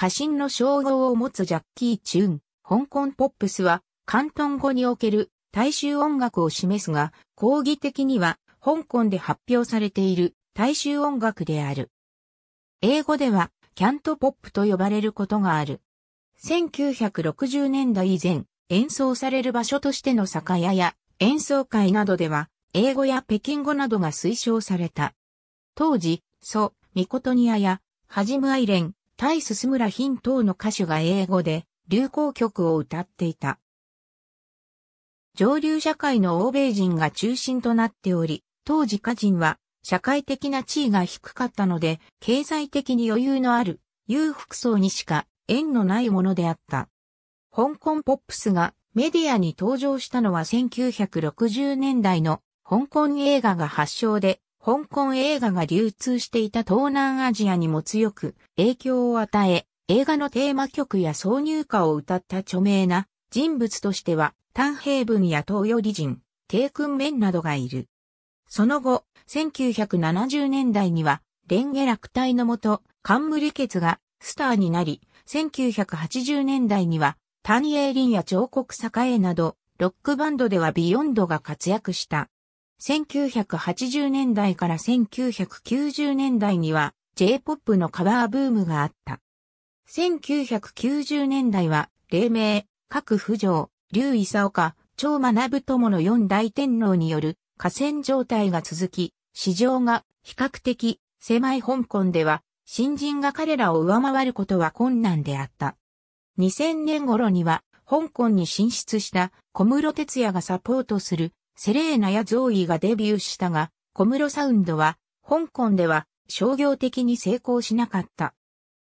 家臣の称号を持つジャッキー・チューン、香港ポップスは、広東語における大衆音楽を示すが、講義的には、香港で発表されている大衆音楽である。英語では、キャントポップと呼ばれることがある。1960年代以前、演奏される場所としての酒屋や演奏会などでは、英語や北京語などが推奨された。当時、ソ、ミコトニアや、ハジムアイレン、対進村品等の歌手が英語で流行曲を歌っていた。上流社会の欧米人が中心となっており、当時歌人は社会的な地位が低かったので、経済的に余裕のある裕福層にしか縁のないものであった。香港ポップスがメディアに登場したのは1960年代の香港映画が発祥で、香港映画が流通していた東南アジアにも強く影響を与え、映画のテーマ曲や挿入歌を歌った著名な人物としては、丹平文や東洋理人、低君面などがいる。その後、1970年代には、レンゲ落体のもと、ケツがスターになり、1980年代には、タンエーリンや彫刻栄など、ロックバンドではビヨンドが活躍した。1980年代から1990年代には J-POP のカバーブームがあった。1990年代は、黎明、各浮上、竜伊佐岡、超学友の四大天皇による河川状態が続き、市場が比較的狭い香港では、新人が彼らを上回ることは困難であった。2000年頃には、香港に進出した小室哲也がサポートするセレーナやゾーイがデビューしたが、小室サウンドは、香港では商業的に成功しなかった。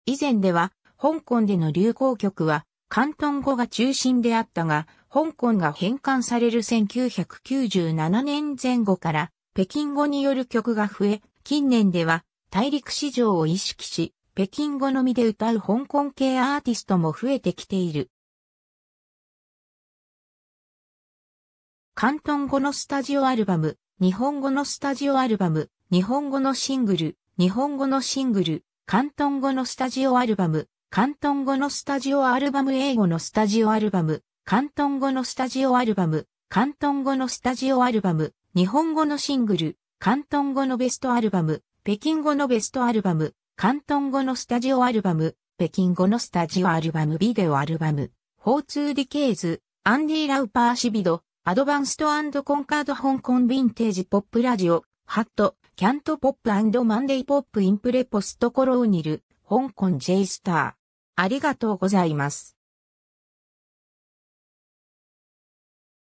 以前では、香港での流行曲は、関東語が中心であったが、香港が返還される1997年前後から、北京語による曲が増え、近年では、大陸市場を意識し、北京語のみで歌う香港系アーティストも増えてきている。関東語のスタジオアルバム、日本語のスタジオアルバム、日本語のシングル、日本語のシングル、関東語のスタジオアルバム、関東語のスタジオアルバム、英語のスタジオアルバム、関東語のスタジオアルバム、関東語のスタジオアルバム、日本語のシングル、関東語のベストアルバム、北京語のベストアルバム、関東語のスタジオアルバム、北京語のスタジオアルバム、ビデオアルバム、フォーツーディケイズ、アンディ・ラウパーシビド、アドバンストコンカード香港ヴィンテージポップラジオ、ハット、キャントポップマンデーポップインプレポストコローニル、香港 J スター。ありがとうございます。